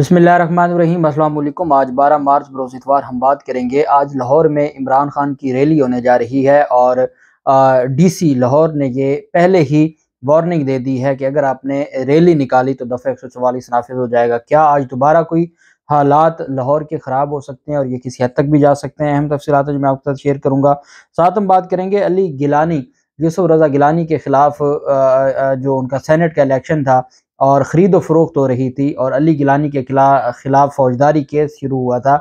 बसमीम अल्लाम आज 12 मार्च बरोज इतवार हम बात करेंगे आज लाहौर में इमरान खान की रैली होने जा रही है और डीसी लाहौर ने ये पहले ही वार्निंग दे दी है कि अगर आपने रैली निकाली तो दफ़ा एक सौ चवालीस नाफिज हो जाएगा क्या आज दोबारा कोई हालात लाहौर के ख़राब हो सकते हैं और ये किसी हद तक भी जा सकते हैं अहम तफसीत जो मैं आपके साथ शेयर करूँगा साथ हम बात करेंगे अली गिलानी यूसुफ रजा गिलानी के ख़िलाफ़ जो उनका सेनेट का इलेक्शन था और ख़रीद फरोख्त हो रही थी और अली गिलानी के खिलाफ फौजदारी केस शुरू हुआ था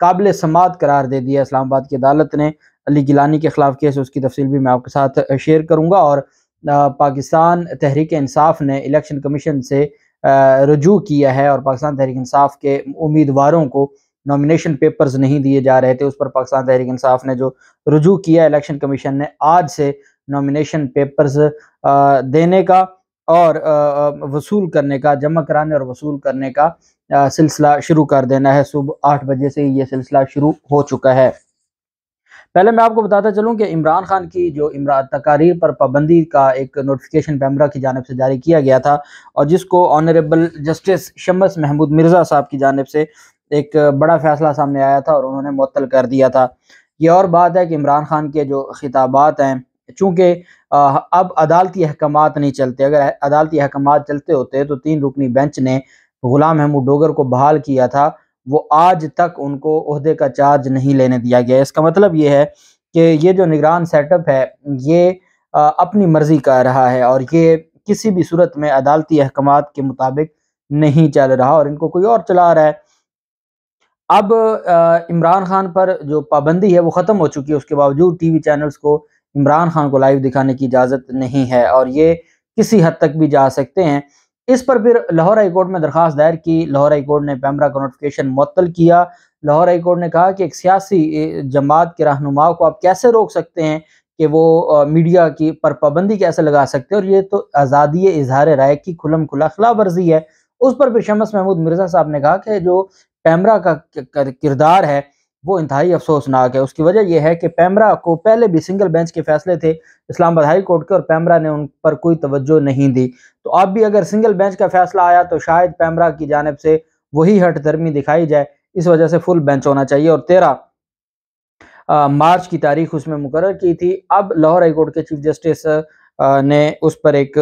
काबिल समात करार दे दिया इस्लामाबाद की अदालत ने अली गिलानी के खिलाफ केस उसकी तफसील भी मैं आपके साथ शेयर करूँगा और पाकिस्तान तहरीक इंसाफ ने इलेक्शन कमीशन से रजू किया है और पाकिस्तान तहरीक इंसाफ के उम्मीदवारों को नॉमिनेशन पेपर्स नहीं दिए जा रहे थे उस पर पाकिस्तान तहरीक इंसाफ ने जो रजू किया इलेक्शन कमीशन ने आज से नॉमिनेशन पेपर्स देने का और वसूल करने का जमा कराने और वसूल करने का सिलसिला शुरू कर देना है सुबह आठ बजे से ये सिलसिला शुरू हो चुका है पहले मैं आपको बताता चलूं कि इमरान खान की जो इमरान तकारीर पर पाबंदी का एक नोटिफिकेशन पैमरा की जानब से जारी किया गया था और जिसको ऑनरेबल जस्टिस शमस महमूद मिर्ज़ा साहब की जानब से एक बड़ा फैसला सामने आया था और उन्होंने मअतल कर दिया था ये और बात है कि इमरान खान के जो खिताबात हैं चूँकि अब अदालती अहकाम नहीं चलते अगर अदालती अहकाम चलते होते तो तीन रुकनी बेंच ने गुलाम महमूद डोगर को बहाल किया था वो आज तक उनको उहदे का चार्ज नहीं लेने दिया गया इसका मतलब ये है कि ये जो निगरान सेटअप है ये अपनी मर्ज़ी का रहा है और ये किसी भी सूरत में अदालती अहकाम के मुताबिक नहीं चल रहा और इनको कोई और चला रहा है अब इमरान खान पर जो पाबंदी है वो ख़त्म हो चुकी है उसके बावजूद टी वी चैनल्स को इमरान खान को लाइव दिखाने की इजाज़त नहीं है और ये किसी हद तक भी जा सकते हैं इस पर फिर लाहौर हाई कोर्ट में दरख्वास्त दायर की लाहौर हाई कोर्ट ने पैमरा का नोटिफिकेशन मुअल किया लाहौर हाई कोर्ट ने कहा कि एक सियासी जमात के रहनुमा को आप कैसे रोक सकते हैं कि वो मीडिया की पर पाबंदी कैसे लगा सकते हैं और ये तो आज़ादी इजहार राय की खुलम खुला खिलाफ वर्जी है उस पर फिर शमस महमूद मिर्ज़ा साहब ने कहा कि जो पैमरा का किरदार है वो इंतहाई अफसोसनाक है उसकी वजह यह है कि पैमरा को पहले भी सिंगल बेंच के फैसले थे इस्लामाबाद हाई कोर्ट के और पैमरा ने उन पर कोई तवज्जो नहीं दी तो अब भी अगर सिंगल बेंच का फैसला आया तो शायद पैमरा की जानब से वही हट धर्मी दिखाई जाए इस वजह से फुल बेंच होना चाहिए और तेरह मार्च की तारीख उसमें मुकर की थी अब लाहौर हाई कोर्ट के चीफ जस्टिस आ, ने उस पर एक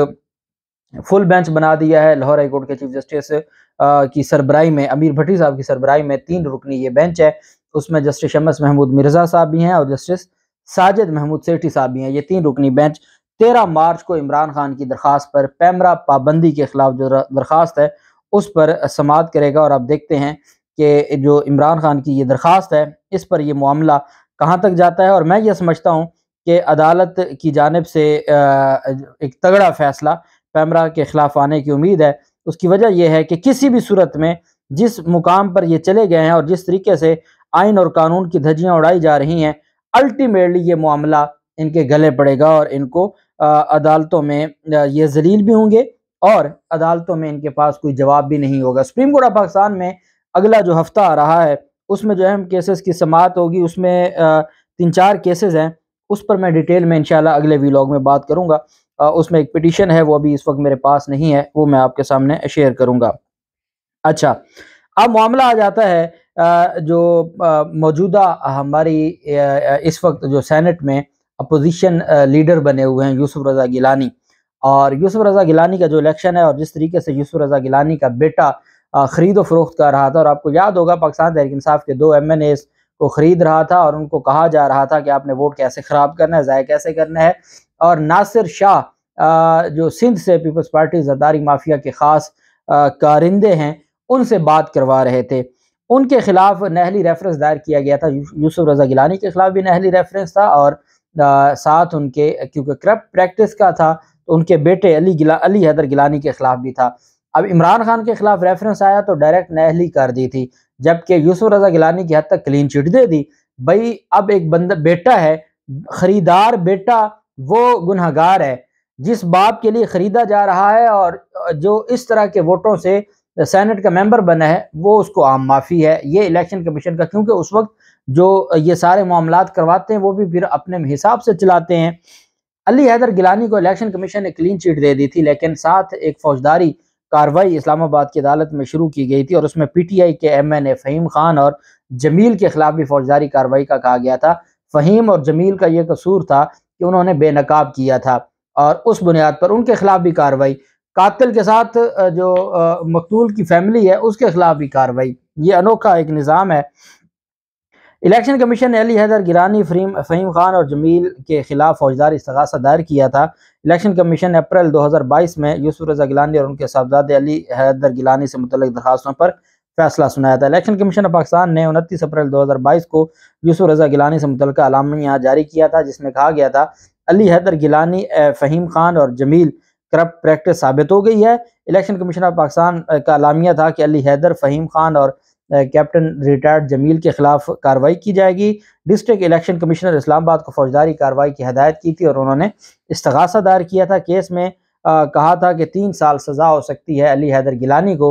फुल बेंच बना दिया है लाहौर हाई कोर्ट के चीफ जस्टिस आ, की सरबराही में अमीर भट्टी साहब की सरबराही में तीन रुकनी ये बेंच है तो उसमें जस्टिस शमस महमूद मिर्जा साहब भी हैं और जस्टिस साजिद महमूद सेठी साहब भी हैं ये तीन रुकनी बेंच तेरह मार्च को इमरान खान की दरख्वास्त पर पैमरा पाबंदी के खिलाफ जो दरख्वास्त है उस पर समात करेगा और आप देखते हैं कि जो इमरान खान की ये दरख्वास्त है इस पर यह मामला कहाँ तक जाता है और मैं ये समझता हूँ कि अदालत की जानब से एक तगड़ा फैसला पैमरा के खिलाफ आने की उम्मीद है उसकी वजह यह है कि किसी भी सूरत में जिस मुकाम पर ये चले गए हैं और जिस तरीके से आइन और कानून की धज्जियां उड़ाई जा रही हैं अल्टीमेटली ये मामला इनके गले पड़ेगा और इनको अदालतों में ये जलील भी होंगे और अदालतों में इनके पास कोई जवाब भी नहीं होगा सुप्रीम कोर्ट ऑफ पाकिस्तान में अगला जो हफ्ता आ रहा है उसमें जो अहम केसेस की समात होगी उसमें तीन चार केसेस हैं उस पर मैं डिटेल में इंशाल्लाह अगले वीलॉग में बात करूंगा उसमें एक पिटीशन है वो अभी इस वक्त मेरे पास नहीं है वो मैं आपके सामने शेयर करूंगा अच्छा अब मामला आ जाता है जो मौजूदा हमारी इस वक्त जो सेनेट में अपोजिशन लीडर बने हुए हैं यूसुफ रज़ा गिलानी और यूसुफ रज़ा गिलानी का जो इलेक्शन है और जिस तरीके से यूसुफ रज़ा गिलानी का बेटा ख़रीद व फरोख्त कर रहा था और आपको याद होगा पाकिस्तान तहरिक इंसाफ के दो एम एन एस को ख़रीद रहा था और उनको कहा जा रहा था कि आपने वोट कैसे ख़राब करना है ज़ाय कैसे करना है और नासिर शाह जो सिंध से पीपल्स पार्टी जरदारी माफिया के ख़ास कारिंदे हैं उनसे बात करवा रहे थे उनके खिलाफ नहली रेफरेंस दायर किया गया था यूसुफ रजा गिलानी के खिलाफ भी नहली रेफरेंस था और आ, साथ उनके क्योंकि करप्ट प्रैक्टिस का था तो उनके बेटे अली गिला अली हैदर गिलानी के खिलाफ भी था अब इमरान खान के खिलाफ रेफरेंस आया तो डायरेक्ट नहली कर दी थी जबकि यूसुफ रजा गिलानी की हद तक क्लीन चिट दे दी भाई अब एक बंद बेटा है खरीदार बेटा वो गुनहगार है जिस बाप के लिए खरीदा जा रहा है और जो इस तरह के वोटों से सेनेट का मेंबर बना है वो उसको आम माफ़ी है ये इलेक्शन कमीशन का क्योंकि उस वक्त जो ये सारे मामला करवाते हैं वो भी फिर अपने हिसाब से चलाते हैं अली हैदर गिलानी को इलेक्शन कमीशन ने क्लीन चिट दे दी थी लेकिन साथ एक फौजदारी कार्रवाई इस्लामाबाद की अदालत में शुरू की गई थी और उसमें पीटीआई के M N A Fahim Khan और जमील के खिलाफ भी फौजदारी कार्रवाई का कहा गया था फहीम और जमील का यह कसूर था कि उन्होंने बेनकाब किया था और उस बुनियाद पर उनके खिलाफ भी कार्रवाई कातिल के साथ जो मकतूल की फैमिली है उसके खिलाफ भी कार्रवाई ये अनोखा एक निज़ाम है इलेक्शन कमीशन ने अली हैदर गिरानी फरीम फ़हीम खान और जमील के खिलाफ फौजदार इस्तगासा दायर किया था इलेक्शन कमीशन ने अप्रैल 2022 में यूसुफ रजा गिलानी और उनके साहबजादे अली हैदर गिलानी से मुतल दरखास्तों पर फैसला सुनाया था इलेक्शन कमीशन ऑफ पाकिस्तान ने उनतीस अप्रैल बाईस को यूसुफ रजा गिलानी से मुतल अलामिया जारी किया था जिसमें कहा गया था अली हैदर गिलानी फ़हीम खान और जमील करप्ट प्रैक्टिस साबित हो गई है इलेक्शन कमीशन ऑफ पाकिस्तान का अलामिया था कि अली हैदर फ़हीम खान और कैप्टन रिटायर्ड जमील के खिलाफ कार्रवाई की जाएगी डिस्ट्रिक्ट इलेक्शन कमिश्नर इस्लामाबाद को फौजदारी कार्रवाई की हदायत की थी और उन्होंने इस्तगासा दायर किया था केस में आ, कहा था कि तीन साल सज़ा हो सकती है अली हैदर गिलानी को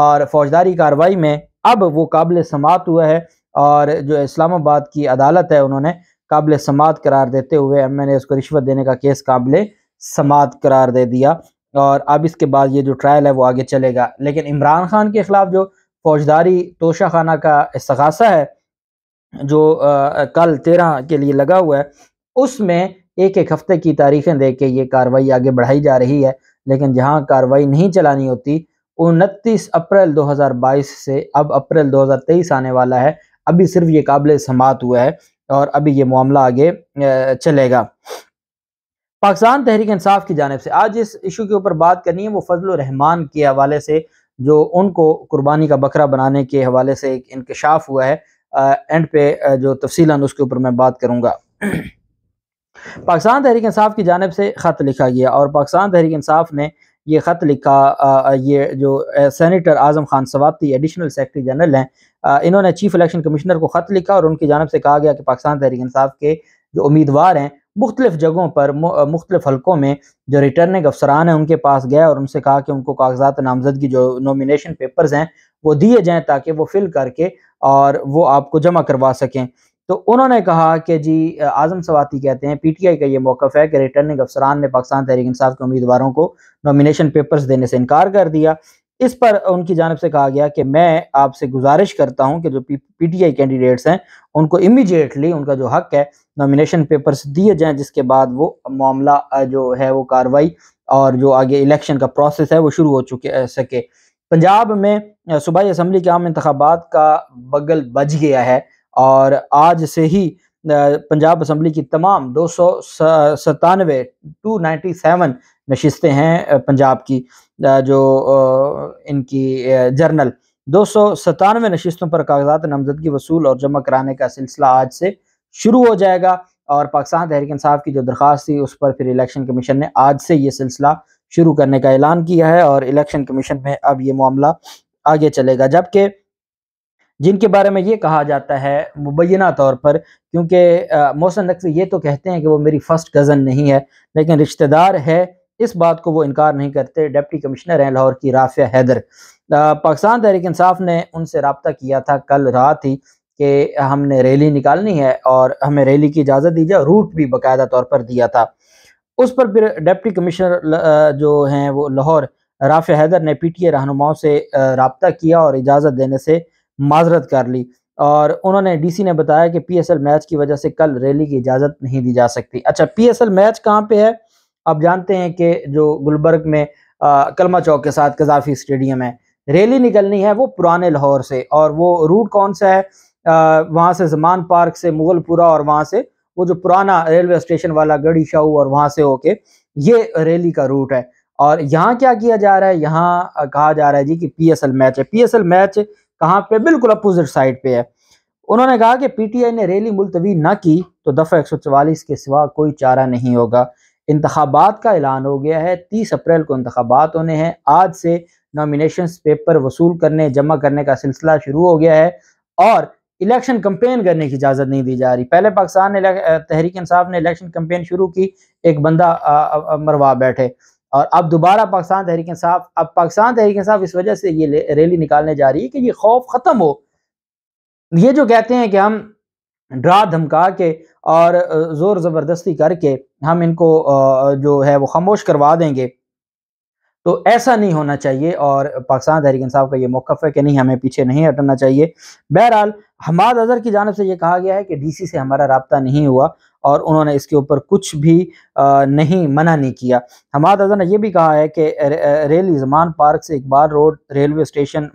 और फौजदारी कार्रवाई में अब वो काबिल समात हुआ है और जो इस्लामाबाद की अदालत है उन्होंने काबिल समात करार देते हुए एम एन ए उसको रिश्वत देने का केस काबिल समात करार दे दिया और अब इसके बाद ये जो ट्रायल है वो आगे चलेगा लेकिन इमरान खान के ख़िलाफ़ जो फौजदारी तोशा खाना का सगासा है जो आ, कल तेरह के लिए लगा हुआ है उसमें एक एक हफ्ते की तारीखें दे के ये कार्रवाई आगे बढ़ाई जा रही है लेकिन जहां कार्रवाई नहीं चलानी होती उनतीस अप्रैल 2022 से अब अप्रैल 2023 आने वाला है अभी सिर्फ ये काबिल समात हुआ है और अभी ये मामला आगे चलेगा पाकिस्तान तहरीक इंसाफ की जानब से आज इस इशू के ऊपर बात करनी है वो फजल रहमान के हवाले से जो उनको कुर्बानी का बकरा बनाने के हवाले से एक इंकशाफ हुआ है आ, एंड पे जो तफसीला उसके ऊपर मैं बात करूँगा पाकिस्तान तहरीक इंसाफ की जानब से ख़त लिखा गया और पाकिस्तान तहरीक इंसाफ ने ये ख़त लिखा ये जो senator Azam Khan Swati additional secretary general हैं इन्होंने चीफ इलेक्शन कमिश्नर को ख़त लिखा और उनकी जानब से कहा गया कि पाकिस्तान तहरीक इंसाफ के जो उम्मीदवार हैं मुख्तलिफ जगहों पर मुख्तलिफ हल्कों में जो रिटर्निंग अफसरान हैं उनके पास गया और उनसे कहा कि उनको कागजात नामजदगी जो नॉमिनेशन पेपर्स हैं वो दिए जाएँ ताकि वो फिल करके और वो आपको जमा करवा सकें तो उन्होंने कहा कि जी आज़म सवाती कहते हैं पीटीआई का ये मौक़ है कि रिटर्निंग अफसरान ने पाकिस्तान तहरीक इंसाफ के उम्मीदवारों को नॉमिनेशन पेपर्स देने से इनकार कर दिया इस पर उनकी जानब से कहा गया कि मैं आपसे गुजारिश करता हूं कि जो पीटीआई कैंडिडेट्स हैं उनको इमीडिएटली उनका जो हक है नॉमिनेशन पेपर्स दिए जाएं जिसके बाद वो मामला जो है वो कार्रवाई और जो आगे इलेक्शन का प्रोसेस है वो शुरू हो चुके सके पंजाब में सूबाई असम्बली के आम इंतबात का बगल बज गया है और आज से ही पंजाब असम्बली की तमाम दो सौ सतानवे टू नाइन्टी सेवन नशस्तें हैं पंजाब की जो इनकी जर्नल दो सौ सतानवे नशस्तों पर कागजात नामजदगी वसूल और जमा कराने का सिलसिला आज से शुरू हो जाएगा और पाकिस्तान तहरीक इंसाफ की जो दरख्वास्त थी उस पर फिर इलेक्शन कमीशन ने आज से ये सिलसिला शुरू करने का ऐलान किया है और इलेक्शन कमीशन में अब ये मामला आगे चलेगा जबकि जिनके बारे में ये कहा जाता है मुबैना तौर पर क्योंकि मोहसन नकवी ये तो कहते हैं कि वो मेरी फ़र्स्ट कज़न नहीं है लेकिन रिश्तेदार है इस बात को वो इनकार नहीं करते डिप्टी कमिश्नर हैं लाहौर की राफिया हैदर पाकिस्तान तहरीक इंसाफ ने उनसे रबता किया था कल रात ही कि हमने रैली निकालनी है और हमें रैली की इजाज़त दी जाए रूट भी बाकायदा तौर पर दिया था उस पर फिर डिप्टी कमिश्नर जो हैं वो लाहौर राफिया हैदर ने पी टी ए रहनुमाओं से रबता किया और इजाज़त देने से माजरत कर ली और उन्होंने डीसी ने बताया कि पीएसएल मैच की वजह से कल रैली की इजाज़त नहीं दी जा सकती अच्छा पीएसएल मैच कहाँ पे है आप जानते हैं कि जो गुलबर्ग में आ, कलमा चौक के साथ कजाफी स्टेडियम है रैली निकलनी है वो पुराने लाहौर से और वो रूट कौन सा है वहाँ से जमान पार्क से मुगलपुरा और वहाँ से वो जो पुराना रेलवे स्टेशन वाला गढ़ी शाहू और वहाँ से होके ये रैली का रूट है और यहाँ क्या किया जा रहा है यहाँ कहा जा रहा है जी कि पीएसएल मैच है पीएसएल मैच कहाँ पे बिल्कुल अपोजिट साइड पे है उन्होंने कहा कि पीटीआई ने रैली मुलतवी ना की तो दफ़ा एक के सिवा कोई चारा नहीं होगा इंतबात का ऐलान हो गया है तीस अप्रैल को इंतबात होने हैं आज से नॉमिनेशन पेपर वसूल करने जमा करने का सिलसिला शुरू हो गया है और इलेक्शन कंपेन करने की इजाज़त नहीं दी जा रही पहले पाकिस्तान ने तहरीक इंसाफ ने इलेक्शन कंपेन शुरू की एक बंदा आ, आ, आ, मरवा बैठे और अब दोबारा पाकिस्तान तहरीक साफ अब पाकिस्तान तहरीक साफ इस वजह से ये रैली निकालने जा रही है कि ये खौफ ख़त्म हो ये जो कहते हैं कि हम ड्रा धमका के और ज़ोर ज़बरदस्ती करके हम इनको जो है वो खामोश करवा देंगे तो ऐसा नहीं होना चाहिए और पाकिस्तान तहरीक साहब का ये मौकफ है कि नहीं हमें पीछे नहीं हटना चाहिए बहरहाल हमाद अजहर की जानब से ये कहा गया है कि डीसी से हमारा रबता नहीं हुआ और उन्होंने इसके ऊपर कुछ भी नहीं मना नहीं किया हमाद अजहर ने यह भी कहा है कि रेल जमान पार्क से इकबाल रोड रेलवे स्टेशन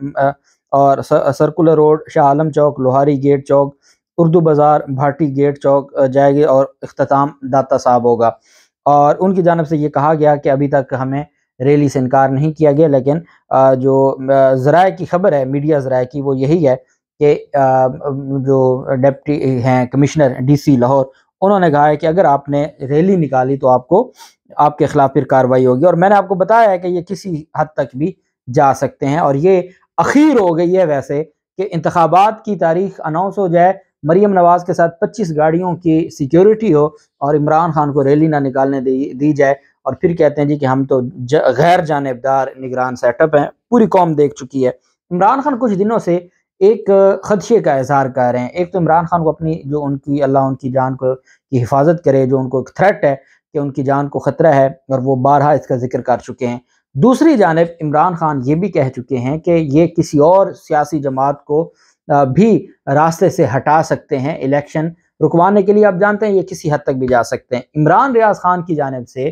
और circular road Shah Alam Chowk Lohari gate Chowk Urdu Bazaar Bhati gate चौक जाएगी और अख्ताम दाता साहब होगा और उनकी जानब से ये कहा गया कि अभी तक हमें रैली से इनकार नहीं किया गया लेकिन जो ज़राए की खबर है मीडिया ज़राए की वो यही है कि जो डेप्टी हैं कमिश्नर डीसी लाहौर उन्होंने कहा है कि अगर आपने रैली निकाली तो आपको आपके खिलाफ फिर कार्रवाई होगी और मैंने आपको बताया है कि ये किसी हद तक भी जा सकते हैं और ये अखीर हो गई है वैसे कि इंतबात की तारीख अनाउंस हो जाए मरीम नवाज के साथ 25 गाड़ियों की सिक्योरिटी हो और इमरान खान को रैली ना निकालने दी दी जाए और फिर कहते हैं जी कि हम तो गैर जानबदार निगरान सेटअप हैं पूरी कौम देख चुकी है इमरान खान कुछ दिनों से एक खदशे का इजहार कर रहे हैं एक तो इमरान खान को अपनी जो उनकी अल्लाह उनकी जान को की हिफाजत करे जो उनको एक थ्रेट है कि उनकी जान को ख़तरा है और वो बारहा इसका जिक्र कर चुके हैं दूसरी जानब इमरान खान ये भी कह चुके हैं कि ये किसी और सियासी जमात को भी रास्ते से हटा सकते हैं इलेक्शन रुकवाने के लिए आप जानते हैं ये किसी हद तक भी जा सकते हैं इमरान रियाज खान की जानब से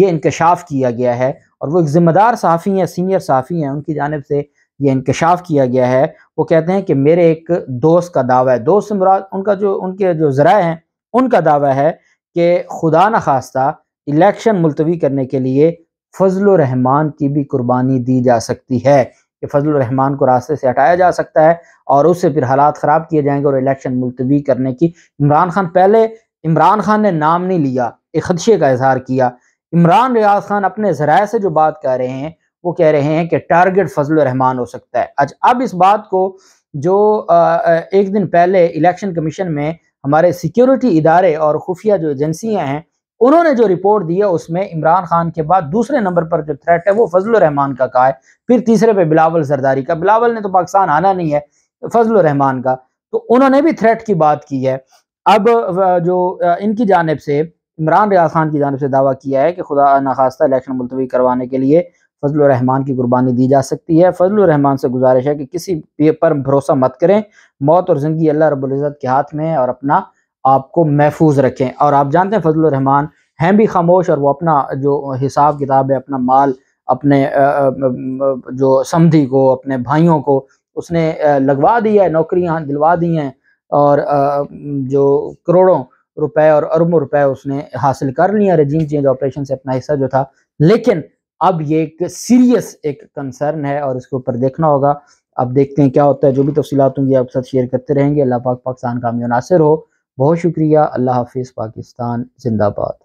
ये इंकशाफ किया गया है और वो एक ज़िम्मेदार सहाफ़ी हैं सीनियर सहाफ़ी हैं उनकी जानब से ये इंकशाफ किया गया है वो कहते हैं कि मेरे एक दोस्त का दावा है दोस्त मुराद उनका जो उनके जो ज़रा हैं उनका दावा है कि खुदा न खास्ता इलेक्शन मुलतवी करने के लिए फजल रहमान की भी कुर्बानी दी जा सकती है कि फजल रहमान को रास्ते से हटाया जा सकता है और उससे फिर हालात ख़राब किए जाएंगे और इलेक्शन मुलतवी करने की इमरान खान पहले इमरान खान ने नाम नहीं लिया एक खदशे का इजहार किया इमरान रियाज खान अपने ज़राए से जो बात कर रहे हैं वो कह रहे हैं कि टारगेट फजल रहमान हो सकता है अच्छा अब इस बात को जो एक दिन पहले इलेक्शन कमीशन में हमारे सिक्योरिटी इदारे और खुफिया जो एजेंसियां हैं उन्होंने जो रिपोर्ट दी है उसमें इमरान खान के बाद दूसरे नंबर पर जो थ्रेट है वो फजल रहमान का कहा है फिर तीसरे पे बिलावल सरदारी का बिलावल ने तो पाकिस्तान आना नहीं है फजल रहमान का तो उन्होंने भी थ्रेट की बात की है अब जो इनकी जानब से इमरान रियाज खान की जानब से दावा किया है कि खुदा नखास्ता इलेक्शन मुलतवी करवाने के लिए फजल रहमान की कुर्बानी दी जा सकती है फजल रहमान से गुजारिश है कि किसी पर भरोसा मत करें मौत और ज़िंदगी अल्लाह रबुल्ज़त के हाथ में और अपना आपको महफूज रखें और आप जानते हैं फजल रहमान हैं भी खामोश और वो अपना जो हिसाब किताब है अपना माल अपने जो समधी को अपने भाइयों को उसने लगवा दिया है नौकरियां दिलवा दी हैं और जो करोड़ों रुपए और अरबों रुपए उसने हासिल कर लिया रजीम चेंज ऑपरेशन से अपना हिस्सा जो था लेकिन अब ये एक सीरियस एक कंसर्न है और इसके ऊपर देखना होगा अब देखते हैं क्या होता है जो भी तफसीत होंगी आपके साथ शेयर करते रहेंगे अल्लाह पाक पाकिस्तान का मियाँ हो बहुत शुक्रिया अल्लाह हाफिज़ पाकिस्तान जिंदाबाद